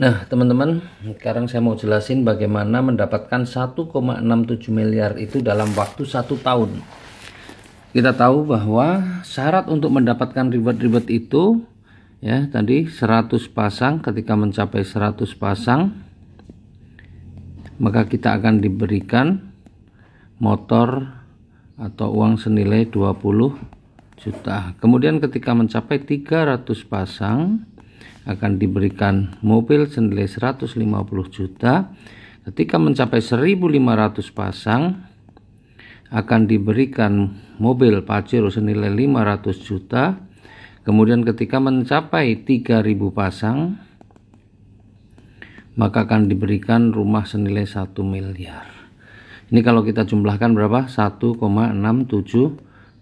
Nah, teman-teman, sekarang saya mau jelasin bagaimana mendapatkan 1,67 miliar itu dalam waktu satu tahun. Kita tahu bahwa syarat untuk mendapatkan ribet-ribet itu ya tadi 100 pasang ketika mencapai 100 pasang maka kita akan diberikan motor atau uang senilai 20 juta. Kemudian ketika mencapai 300 pasang akan diberikan mobil senilai 150 juta ketika mencapai 1500 pasang akan diberikan mobil Pajero senilai 500 juta kemudian ketika mencapai 3000 pasang maka akan diberikan rumah senilai 1 miliar ini kalau kita jumlahkan berapa 1,67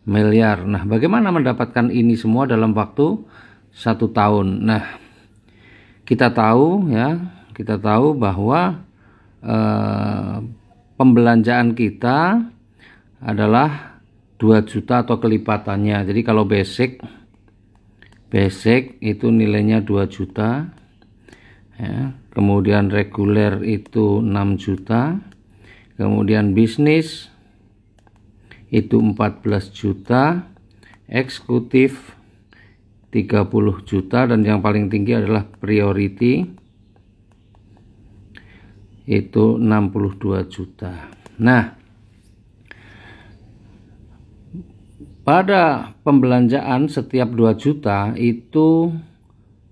miliar nah bagaimana mendapatkan ini semua dalam waktu satu tahun. Nah, kita tahu ya, kita tahu bahwa eh, pembelanjaan kita adalah 2 juta atau kelipatannya. Jadi kalau basic basic itu nilainya 2 juta. Ya, kemudian reguler itu 6 juta. Kemudian bisnis itu 14 juta. Eksekutif 30 juta dan yang paling tinggi adalah priority itu 62 juta. Nah, pada pembelanjaan setiap 2 juta itu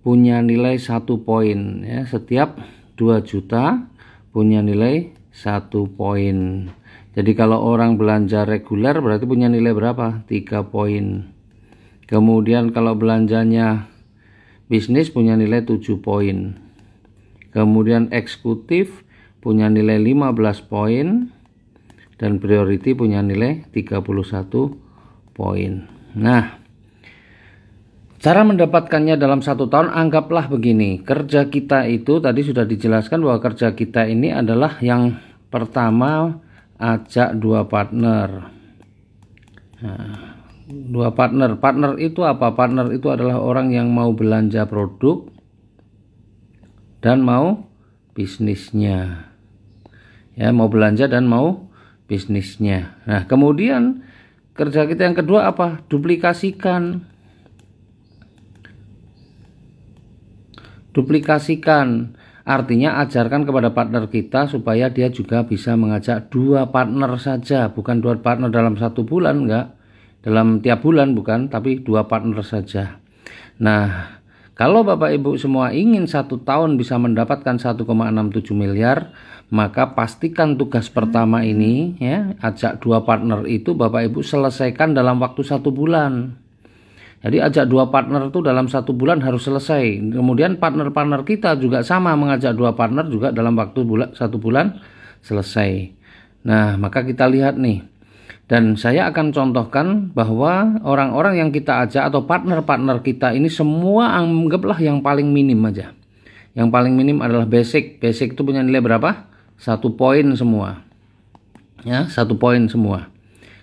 punya nilai satu poin ya, setiap 2 juta punya nilai satu poin. Jadi kalau orang belanja reguler berarti punya nilai berapa? Tiga poin. Kemudian kalau belanjanya bisnis punya nilai 7 poin. Kemudian eksekutif punya nilai 15 poin dan priority punya nilai 31 poin. Nah, Cara mendapatkannya dalam satu tahun anggaplah begini kerja kita itu tadi sudah dijelaskan bahwa kerja kita ini adalah yang pertama ajak dua partner nah, dua partner. Partner itu apa? Partner itu adalah orang yang mau belanja produk dan mau bisnisnya. Ya, mau belanja dan mau bisnisnya. Nah, kemudian kerja kita yang kedua apa? Duplikasikan. Duplikasikan. Artinya ajarkan kepada partner kita supaya dia juga bisa mengajak dua partner saja, bukan dua partner dalam satu bulan enggak dalam tiap bulan bukan tapi dua partner saja nah kalau Bapak Ibu semua ingin satu tahun bisa mendapatkan 1,67 miliar, maka pastikan tugas pertama ini ya, ajak dua partner itu Bapak Ibu selesaikan dalam waktu satu bulan. Jadi ajak dua partner itu dalam satu bulan harus selesai. Kemudian partner-partner kita juga sama mengajak dua partner juga dalam waktu bulan, satu bulan selesai. Nah maka kita lihat nih dan saya akan contohkan bahwa orang-orang yang kita ajak atau partner-partner kita ini semua anggaplah yang paling minim aja. Yang paling minim adalah basic. Basic itu punya nilai berapa? Satu poin semua. Ya, satu poin semua.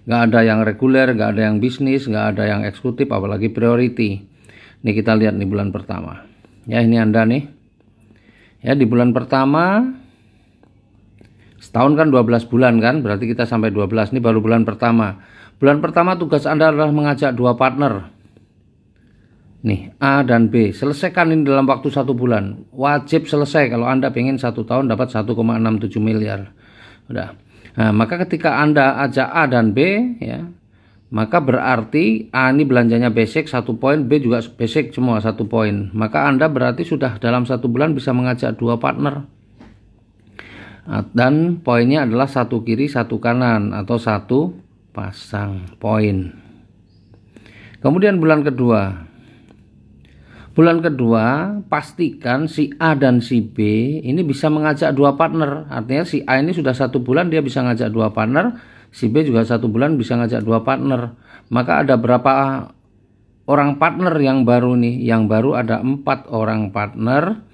Gak ada yang reguler, gak ada yang bisnis, gak ada yang eksekutif, apalagi priority. Ini kita lihat di bulan pertama. Ya, ini Anda nih. Ya, di bulan pertama Setahun kan 12 bulan kan, berarti kita sampai 12 ini baru bulan pertama. Bulan pertama tugas Anda adalah mengajak dua partner. Nih, A dan B. Selesaikan ini dalam waktu satu bulan. Wajib selesai kalau Anda ingin satu tahun dapat 1,67 miliar. Udah. Nah, maka ketika Anda ajak A dan B, ya, maka berarti A ini belanjanya basic satu poin, B juga basic semua satu poin. Maka Anda berarti sudah dalam satu bulan bisa mengajak dua partner dan poinnya adalah satu kiri satu kanan atau satu pasang poin kemudian bulan kedua bulan kedua pastikan si A dan si B ini bisa mengajak dua partner artinya si A ini sudah satu bulan dia bisa ngajak dua partner si B juga satu bulan bisa ngajak dua partner maka ada berapa orang partner yang baru nih yang baru ada empat orang partner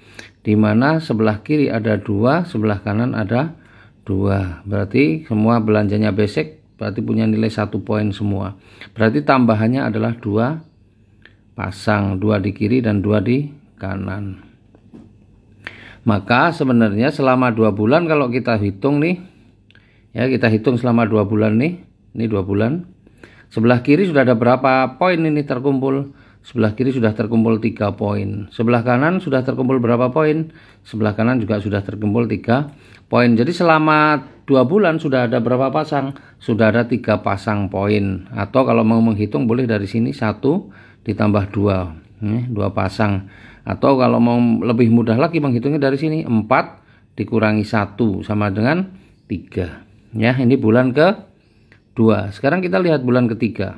di mana sebelah kiri ada dua sebelah kanan ada dua berarti semua belanjanya basic berarti punya nilai satu poin semua berarti tambahannya adalah dua pasang dua di kiri dan dua di kanan maka sebenarnya selama dua bulan kalau kita hitung nih ya kita hitung selama dua bulan nih ini dua bulan Sebelah kiri sudah ada berapa poin ini terkumpul? Sebelah kiri sudah terkumpul 3 poin. Sebelah kanan sudah terkumpul berapa poin? Sebelah kanan juga sudah terkumpul 3 poin. Jadi selama 2 bulan sudah ada berapa pasang? Sudah ada 3 pasang poin. Atau kalau mau menghitung boleh dari sini 1 ditambah 2. dua pasang. Atau kalau mau lebih mudah lagi menghitungnya dari sini 4 dikurangi 1 sama dengan 3. Ya, ini bulan ke 2. Sekarang kita lihat bulan ketiga.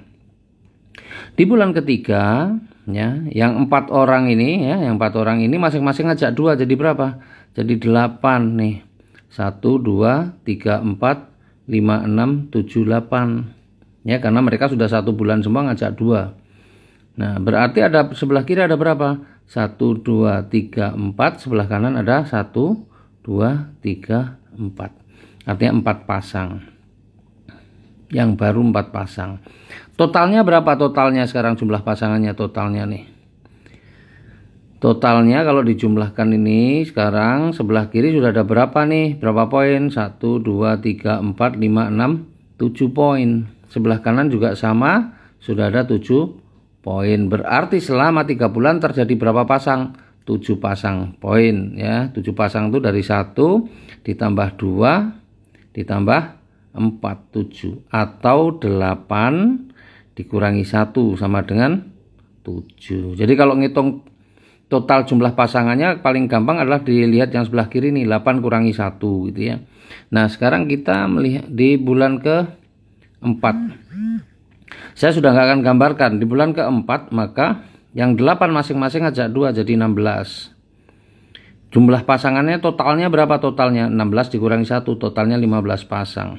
Di bulan ketiga, ya, yang empat orang ini, ya, yang empat orang ini masing-masing ngajak dua, jadi berapa? Jadi delapan nih. Satu, dua, tiga, empat, lima, enam, tujuh, delapan. Ya, karena mereka sudah satu bulan semua ngajak dua. Nah, berarti ada sebelah kiri ada berapa? Satu, dua, tiga, empat. Sebelah kanan ada satu, dua, tiga, empat. Artinya empat pasang yang baru 4 pasang. Totalnya berapa totalnya sekarang jumlah pasangannya totalnya nih? Totalnya kalau dijumlahkan ini sekarang sebelah kiri sudah ada berapa nih? Berapa poin? 1 2 3 4 5 6 7 poin. Sebelah kanan juga sama, sudah ada 7 poin. Berarti selama 3 bulan terjadi berapa pasang? 7 pasang poin ya. 7 pasang itu dari 1 ditambah 2 ditambah 47 atau 8 dikurangi 1 sama dengan 7 jadi kalau ngitung total jumlah pasangannya paling gampang adalah dilihat yang sebelah kiri nih 8 kurangi 1 gitu ya Nah sekarang kita melihat di bulan ke 4 saya sudah nggak akan gambarkan di bulan ke 4 maka yang 8 masing-masing ajak 2 jadi 16 jumlah pasangannya totalnya berapa totalnya 16 dikurangi 1 totalnya 15 pasang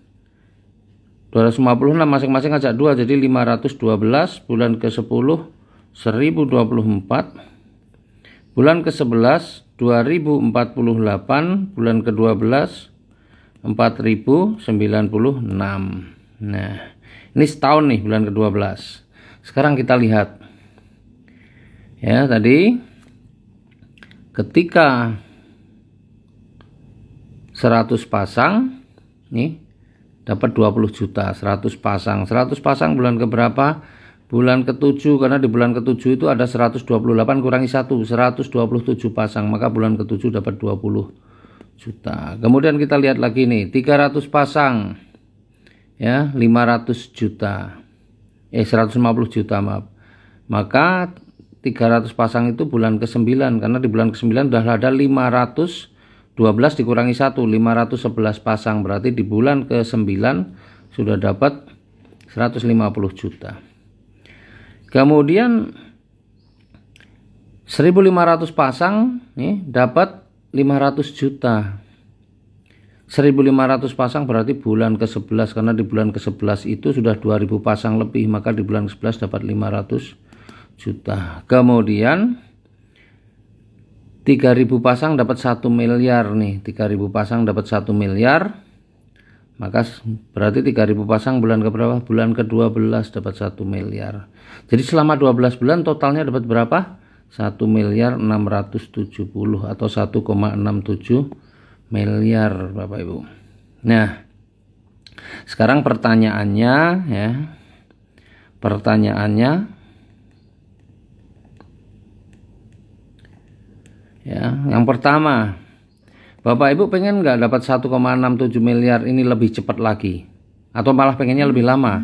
256 masing-masing ngajak 2 jadi 512 bulan ke-10 1024 bulan ke-11 2048 bulan ke-12 4096 nah ini setahun nih bulan ke-12 sekarang kita lihat ya tadi ketika 100 pasang nih dapat 20 juta 100 pasang 100 pasang bulan keberapa bulan ketujuh karena di bulan ketujuh itu ada 128 kurangi 1 127 pasang maka bulan ketujuh dapat 20 juta kemudian kita lihat lagi nih 300 pasang ya 500 juta eh 150 juta maaf maka 300 pasang itu bulan ke-9 karena di bulan ke-9 sudah ada 500 12 dikurangi 1 511 pasang berarti di bulan ke-9 sudah dapat 150 juta. Kemudian 1500 pasang nih dapat 500 juta. 1500 pasang berarti bulan ke-11 karena di bulan ke-11 itu sudah 2000 pasang lebih maka di bulan ke-11 dapat 500 juta. Kemudian 3000 pasang dapat 1 miliar nih 3000 pasang dapat 1 miliar maka berarti 3000 pasang bulan ke berapa bulan ke-12 dapat 1 miliar jadi selama 12 bulan totalnya dapat berapa 1 miliar 670 atau 1,67 miliar Bapak Ibu nah sekarang pertanyaannya ya pertanyaannya Ya, yang pertama, Bapak Ibu pengen nggak dapat 1,67 miliar ini lebih cepat lagi? Atau malah pengennya lebih lama?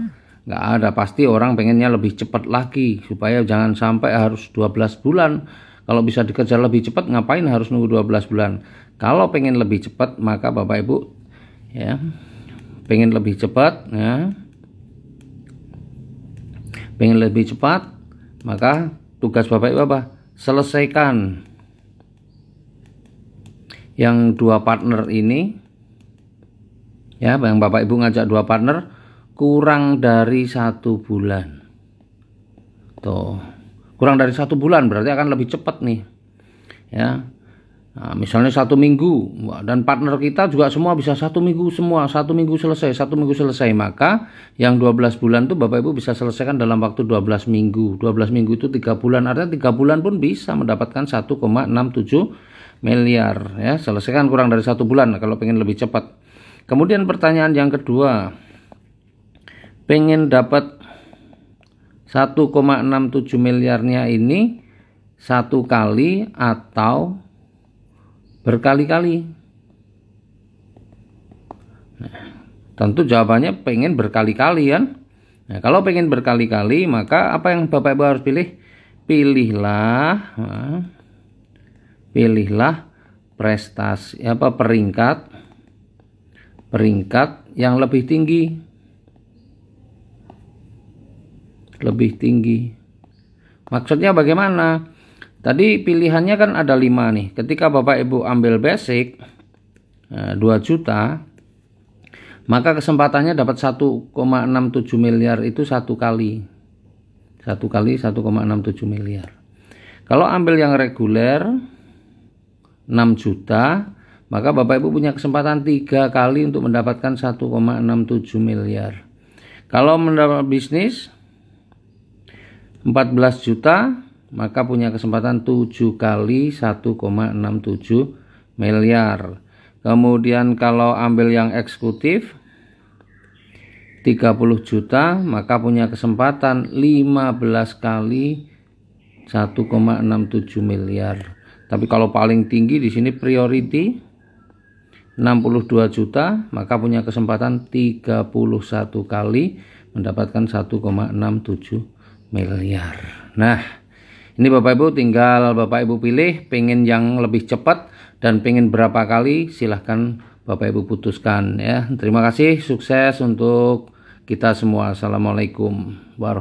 Nggak ada, pasti orang pengennya lebih cepat lagi. Supaya jangan sampai harus 12 bulan. Kalau bisa dikerja lebih cepat, ngapain harus nunggu 12 bulan? Kalau pengen lebih cepat, maka Bapak Ibu ya pengen lebih cepat ya pengen lebih cepat maka tugas Bapak Ibu apa? Selesaikan yang dua partner ini ya bang bapak ibu ngajak dua partner kurang dari satu bulan tuh kurang dari satu bulan berarti akan lebih cepat nih ya nah, misalnya satu minggu dan partner kita juga semua bisa satu minggu semua satu minggu selesai satu minggu selesai maka yang 12 bulan tuh Bapak Ibu bisa selesaikan dalam waktu 12 minggu 12 minggu itu tiga bulan artinya tiga bulan pun bisa mendapatkan 1,67 miliar ya selesaikan kurang dari satu bulan kalau pengen lebih cepat kemudian pertanyaan yang kedua pengen dapat 1,67 miliarnya ini satu kali atau berkali-kali nah, tentu jawabannya pengen berkali-kali kan nah, kalau pengen berkali-kali maka apa yang bapak ibu harus pilih pilihlah nah, pilihlah prestasi apa peringkat peringkat yang lebih tinggi lebih tinggi maksudnya bagaimana tadi pilihannya kan ada lima nih ketika Bapak Ibu ambil basic 2 eh, juta maka kesempatannya dapat 1,67 miliar itu satu kali satu kali 1,67 miliar kalau ambil yang reguler 6 juta, maka Bapak Ibu punya kesempatan tiga kali untuk mendapatkan 1,67 miliar. Kalau mendapat bisnis 14 juta, maka punya kesempatan 7 kali 1,67 miliar. Kemudian kalau ambil yang eksekutif 30 juta, maka punya kesempatan 15 kali 1,67 miliar. Tapi kalau paling tinggi di sini priority 62 juta, maka punya kesempatan 31 kali mendapatkan 1,67 miliar. Nah, ini Bapak Ibu tinggal Bapak Ibu pilih pengen yang lebih cepat dan pengen berapa kali silahkan Bapak Ibu putuskan ya. Terima kasih, sukses untuk kita semua. Assalamualaikum warahmatullahi